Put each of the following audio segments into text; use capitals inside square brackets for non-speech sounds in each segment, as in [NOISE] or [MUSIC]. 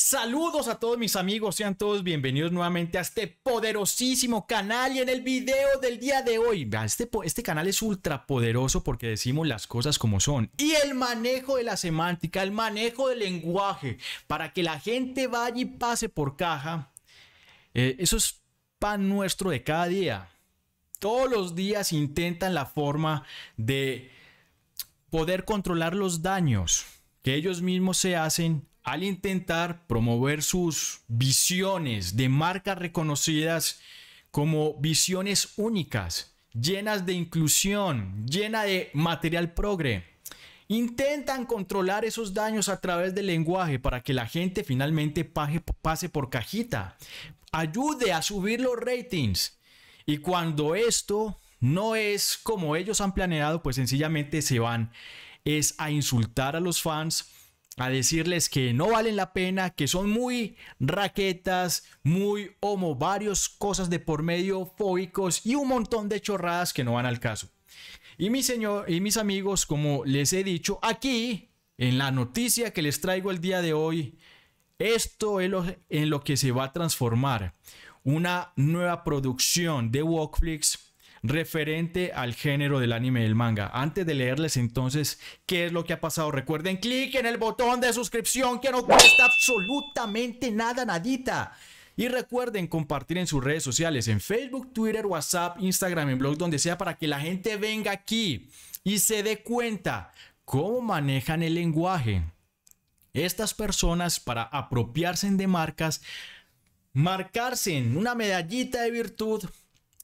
Saludos a todos mis amigos, sean todos bienvenidos nuevamente a este poderosísimo canal y en el video del día de hoy. Este, este canal es ultra poderoso porque decimos las cosas como son. Y el manejo de la semántica, el manejo del lenguaje, para que la gente vaya y pase por caja, eh, eso es pan nuestro de cada día. Todos los días intentan la forma de poder controlar los daños que ellos mismos se hacen al intentar promover sus visiones de marcas reconocidas como visiones únicas, llenas de inclusión, llena de material progre. Intentan controlar esos daños a través del lenguaje para que la gente finalmente pase por cajita, ayude a subir los ratings. Y cuando esto no es como ellos han planeado, pues sencillamente se van es a insultar a los fans, a decirles que no valen la pena, que son muy raquetas, muy homo, varios cosas de por medio fóbicos y un montón de chorradas que no van al caso. Y mi señor y mis amigos, como les he dicho aquí en la noticia que les traigo el día de hoy, esto es en lo que se va a transformar una nueva producción de Walkflix referente al género del anime y manga. Antes de leerles entonces qué es lo que ha pasado, recuerden, clic en el botón de suscripción que no cuesta absolutamente nada, nadita. Y recuerden compartir en sus redes sociales, en Facebook, Twitter, WhatsApp, Instagram, en blog, donde sea, para que la gente venga aquí y se dé cuenta cómo manejan el lenguaje. Estas personas para apropiarse de marcas, marcarse en una medallita de virtud,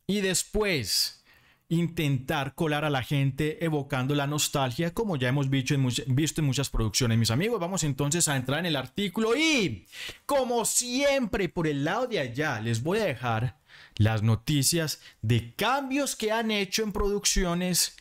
y después intentar colar a la gente evocando la nostalgia, como ya hemos visto en, muchas producciones, mis amigos. Vamos entonces a entrar en el artículo y, como siempre, por el lado de allá, les voy a dejar las noticias de cambios que han hecho en producciones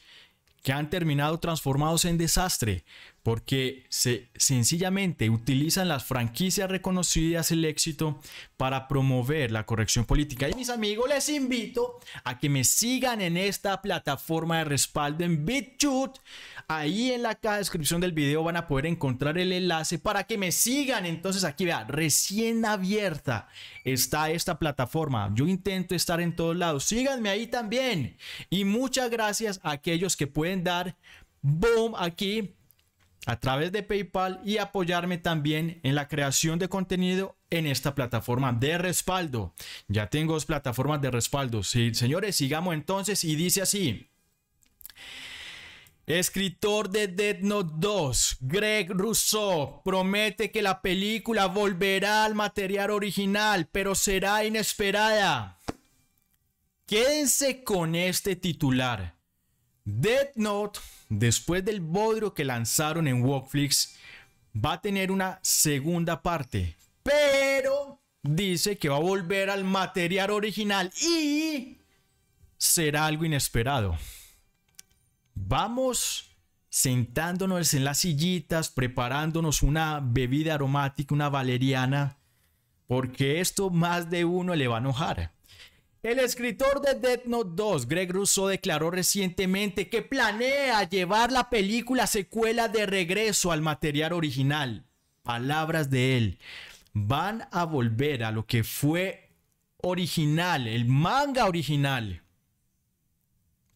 que han terminado transformados en desastre porque se, sencillamente utilizan las franquicias reconocidas el éxito para promover la corrección política. Y mis amigos, les invito a que me sigan en esta plataforma de respaldo en BitChute. Ahí en la caja de descripción del video van a poder encontrar el enlace para que me sigan. Entonces aquí vea, recién abierta está esta plataforma. Yo intento estar en todos lados. Síganme ahí también. Y muchas gracias a aquellos que pueden dar boom aquí a través de PayPal y apoyarme también en la creación de contenido en esta plataforma de respaldo. Ya tengo dos plataformas de respaldo. Sí, señores, sigamos entonces y dice así. Escritor de Dead Note 2, Greg Rousseau, promete que la película volverá al material original, pero será inesperada. Quédense con este titular. Death Note, después del bodrio que lanzaron en Walkflix, va a tener una segunda parte, pero dice que va a volver al material original y será algo inesperado. Vamos sentándonos en las sillitas, preparándonos una bebida aromática, una valeriana, porque esto más de uno le va a enojar. El escritor de Death Note 2, Greg Russo, declaró recientemente que planea llevar la película secuela de regreso al material original. Palabras de él. Van a volver a lo que fue original, el manga original,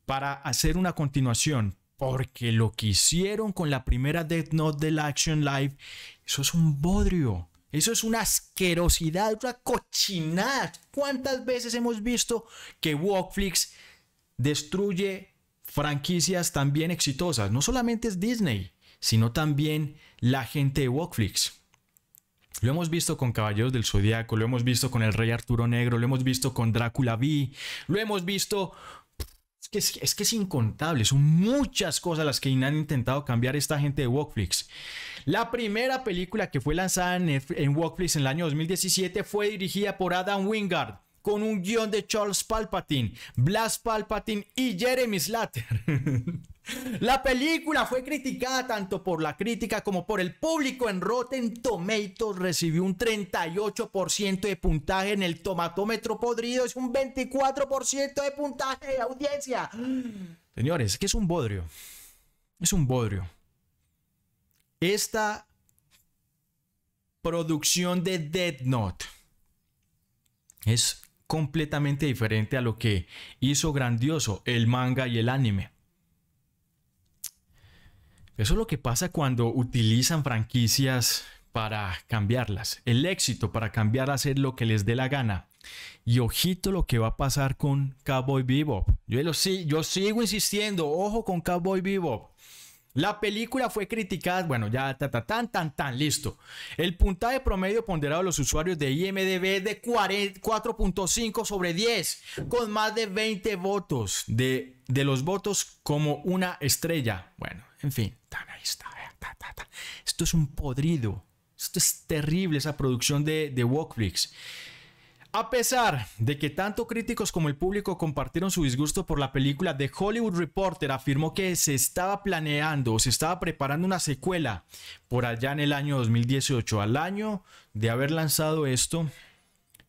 para hacer una continuación. Porque lo que hicieron con la primera Death Note la Action Live, eso es un bodrio. Eso es una asquerosidad, una cochinada. ¿Cuántas veces hemos visto que Walkflix destruye franquicias también exitosas? No solamente es Disney, sino también la gente de Walkflix. Lo hemos visto con Caballeros del Zodiaco, lo hemos visto con El Rey Arturo Negro, lo hemos visto con Drácula V, lo hemos visto es que es, incontable, son muchas cosas las que han intentado cambiar esta gente de Walkflix. La primera película que fue lanzada en, en Walkflix en el año 2017 fue dirigida por Adam Wingard con un guión de Charles Palpatine, Blas Palpatine y Jeremy Slater. [LAUGHS] La película fue criticada tanto por la crítica como por el público en Rotten Tomatoes. Recibió un 38% de puntaje en el tomatómetro podrido. Es un 24% de puntaje de audiencia. Señores, que es un bodrio. Es un bodrio. Esta producción de Dead Note es completamente diferente a lo que hizo grandioso el manga y el anime. Eso es lo que pasa cuando utilizan franquicias para cambiarlas. El éxito para cambiar a hacer lo que les dé la gana. Y ojito lo que va a pasar con Cowboy Bebop. Yo, lo, yo sigo insistiendo, ojo con Cowboy Bebop. La película fue criticada, bueno, ya ta, ta, tan, tan, tan, listo. El puntaje promedio ponderado de los usuarios de IMDB es de 4.5 sobre 10, con más de 20 votos de, de los votos como una estrella. Bueno, en fin. Eh, esto es un podrido. Esto es terrible, esa producción de, de A pesar de que tanto críticos como el público compartieron su disgusto por la película, The Hollywood Reporter afirmó que se estaba planeando o se estaba preparando una secuela por allá en el año 2018. Al año de haber lanzado esto,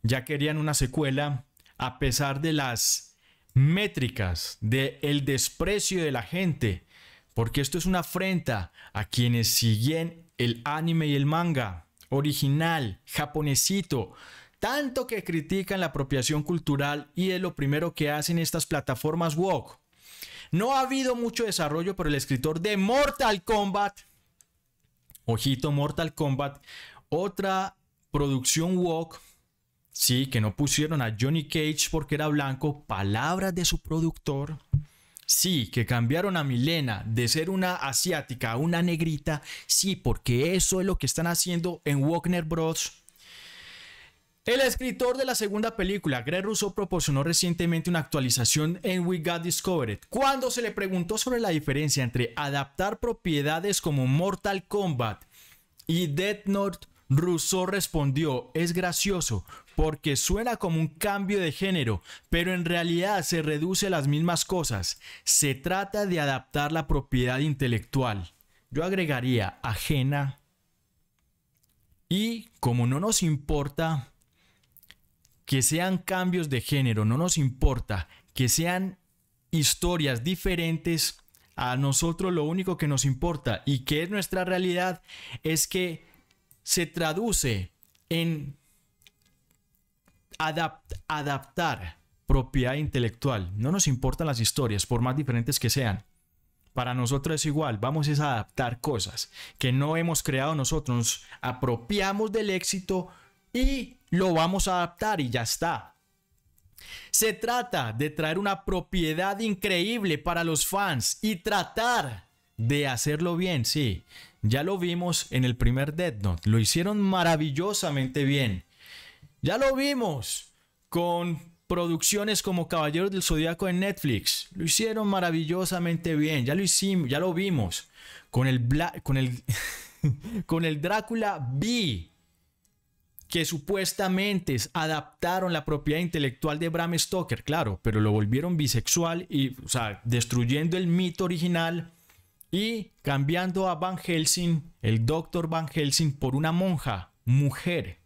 ya querían una secuela a pesar de las métricas, del desprecio de la gente porque esto es una afrenta a quienes siguen el anime y el manga original, japonesito, tanto que critican la apropiación cultural y es lo primero que hacen estas plataformas woke. No ha habido mucho desarrollo, por el escritor de Mortal Kombat, ojito Mortal Kombat, otra producción woke, sí, que no pusieron a Johnny Cage porque era blanco, palabras de su productor, Sí, que cambiaron a Milena de ser una asiática a una negrita. Sí, porque eso es lo que están haciendo en Wagner Bros. El escritor de la segunda película, Greg Russo, proporcionó recientemente una actualización en We Got Discovered, cuando se le preguntó sobre la diferencia entre adaptar propiedades como Mortal Kombat y Death Note Rousseau respondió, es gracioso porque suena como un cambio de género, pero en realidad se reduce a las mismas cosas. Se trata de adaptar la propiedad intelectual. Yo agregaría ajena y como no nos importa que sean cambios de género, no nos importa que sean historias diferentes, a nosotros lo único que nos importa y que es nuestra realidad es que se traduce en adaptar propiedad intelectual. No nos importan las historias, por más diferentes que sean. Para nosotros es igual, vamos a adaptar cosas que no hemos creado nosotros, nos apropiamos del éxito y lo vamos a adaptar y ya está. Se trata de traer una propiedad increíble para los fans y tratar de hacerlo bien, sí. Ya lo vimos en el primer dead Note. Lo hicieron maravillosamente bien. Ya lo vimos con producciones como Caballeros del Zodíaco en Netflix. Lo hicieron maravillosamente bien. Ya lo hicimos, ya lo vimos con el con el [LAUGHS] con el Drácula B que supuestamente adaptaron la propiedad intelectual de Bram Stoker, claro, pero lo volvieron bisexual y, o sea, destruyendo el mito original y cambiando a Van Helsing, el doctor Van Helsing, por una monja, mujer.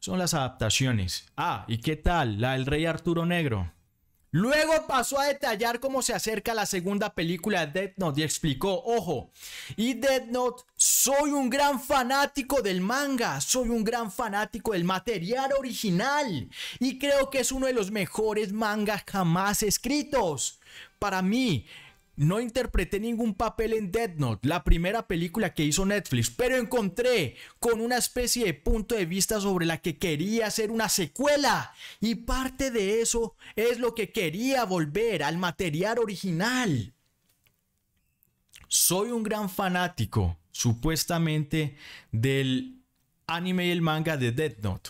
Son las adaptaciones. Ah, ¿y qué tal? La del rey Arturo Negro. Luego pasó a detallar cómo se acerca la segunda película de Death Note y explicó, ojo, y Death Note, soy un gran fanático del manga, soy un gran fanático del material original y creo que es uno de los mejores mangas jamás escritos. Para mí, no interpreté ningún papel en Dead Note, la primera película que hizo Netflix, pero encontré con una especie de punto de vista sobre la que quería hacer una secuela. Y parte de eso es lo que quería volver al material original. Soy un gran fanático, supuestamente, del anime y el manga de Dead Note.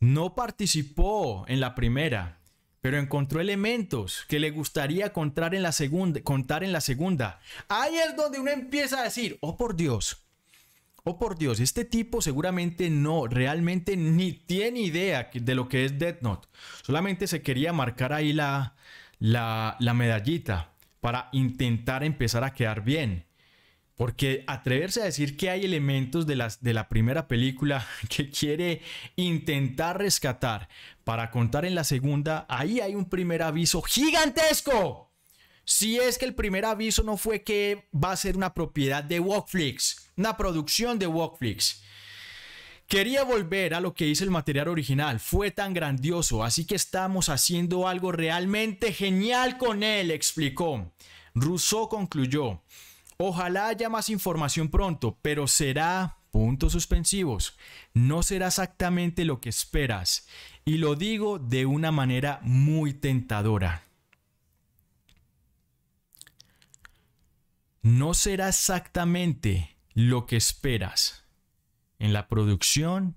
No participó en la primera, pero encontró elementos que le gustaría contar en la segunda, contar en la segunda. Ahí es donde uno empieza a decir, oh por Dios, oh por Dios, este tipo seguramente no, realmente ni tiene idea de lo que es Death Note. Solamente se quería marcar ahí la, la, la medallita para intentar empezar a quedar bien. Porque atreverse a decir que hay elementos de, de la primera película [LAUGHS] que quiere intentar rescatar para contar en la segunda, ahí hay un primer aviso gigantesco. Si es que el primer aviso no fue que va a ser una propiedad de Walkflix, una producción de Walkflix. Quería volver a lo que hice el material original, fue tan grandioso, así que estamos haciendo algo realmente genial con él, explicó. Rousseau concluyó. Ojalá haya más información pronto, pero será, puntos suspensivos, no será exactamente lo que esperas. Y lo digo de una manera muy tentadora. No será exactamente lo que esperas en la producción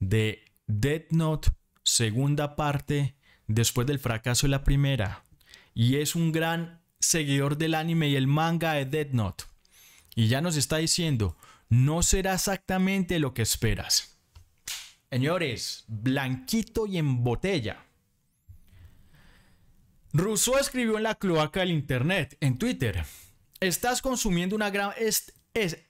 de Dead Note, segunda parte, después del fracaso de la primera. Y es un gran seguidor del anime y el manga de Dead Note. Y ya nos está diciendo, no será exactamente lo que esperas. Señores, blanquito y en botella. Rousseau escribió en la cloaca del Internet, en Twitter, estás consumiendo una gran... es,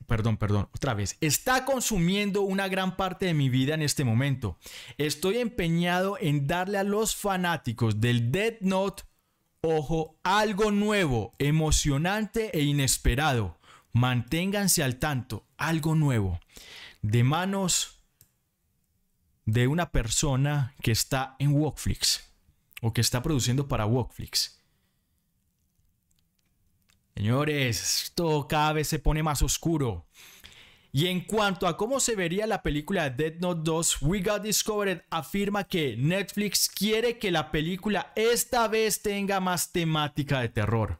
perdón, perdón, otra vez. Está consumiendo una gran parte de mi vida en este momento. Estoy empeñado en darle a los fanáticos del Dead Note Ojo, algo nuevo, emocionante e inesperado. Manténganse al tanto, algo nuevo. De manos de una persona que está en Walkflix o que está produciendo para Walkflix. Señores, esto cada vez se pone más oscuro. Y en cuanto a cómo se vería la película Dead Note 2, We Got Discovered afirma que Netflix quiere que la película esta vez tenga más temática de terror.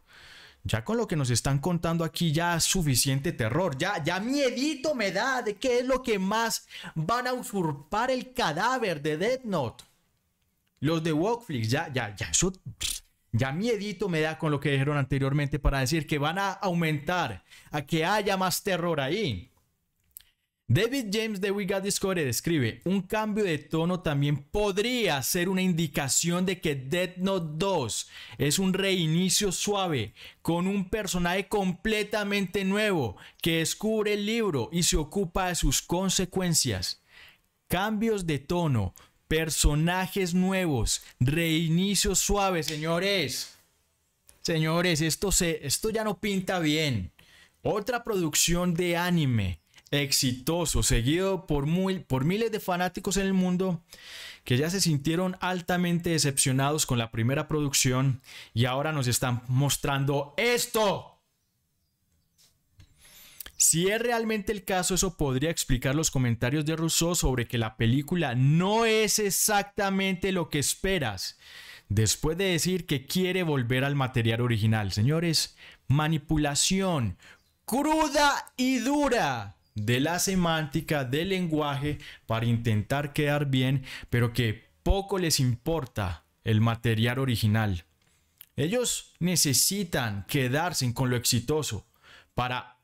Ya con lo que nos están contando aquí ya suficiente terror, ya ya miedito me da de qué es lo que más van a usurpar el cadáver de Dead Note. Los de Walkflix, ya ya ya eso ya miedito me da con lo que dijeron anteriormente para decir que van a aumentar a que haya más terror ahí. David James de We Got Discovered escribe, un cambio de tono también podría ser una indicación de que Dead Note 2 es un reinicio suave con un personaje completamente nuevo que descubre el libro y se ocupa de sus consecuencias. Cambios de tono, personajes nuevos, reinicio suave, señores. Señores, esto, esto ya no pinta bien. Otra producción de anime exitoso, seguido por, por miles de fanáticos en el mundo que ya se sintieron altamente decepcionados con la primera producción y ahora nos están mostrando esto. Si es realmente el caso, eso podría explicar los comentarios de Rousseau sobre que la película no es exactamente lo que esperas, después de decir que quiere volver al material original. Señores, manipulación cruda y dura de la semántica, del lenguaje, para intentar quedar bien, pero que poco les importa el material original. Ellos necesitan quedarse con lo exitoso para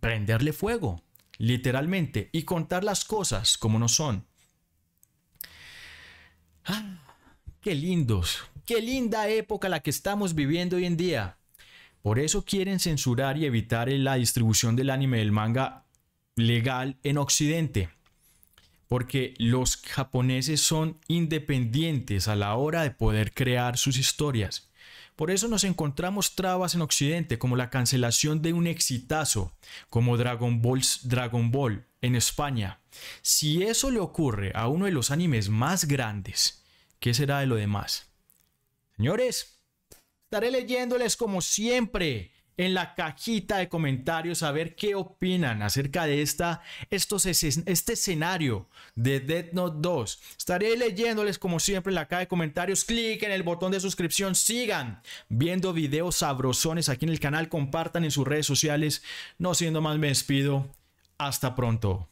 prenderle fuego, literalmente, y contar las cosas como no son. Ah, ¡Qué lindos! ¡Qué linda época la que estamos viviendo hoy en día! Por eso quieren censurar y evitar la distribución del anime del manga legal en Occidente. Porque los japoneses son independientes a la hora de poder crear sus historias. Por eso nos encontramos trabas en Occidente, como la cancelación de un exitazo, como Dragon Balls Dragon Ball en España. Si eso le ocurre a uno de los animes más grandes, ¿qué será de lo demás? Señores, Estaré leyéndoles como siempre en la cajita de comentarios a ver qué opinan acerca de esta, este escenario de Death Note 2. Estaré leyéndoles como siempre en la caja de comentarios. Clic en el botón de suscripción. Sigan viendo videos sabrosones aquí en el canal. Compartan en sus redes sociales. No siendo más, me despido. Hasta pronto.